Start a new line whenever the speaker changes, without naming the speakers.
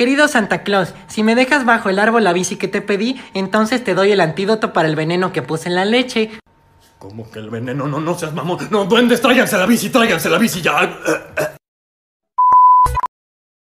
Querido Santa Claus, si me dejas bajo el árbol la bici que te pedí, entonces te doy el antídoto para el veneno que puse en la leche.
¿Cómo que el veneno?
No, no seas mamón. No, duendes, tráiganse la bici, tráiganse la bici ya.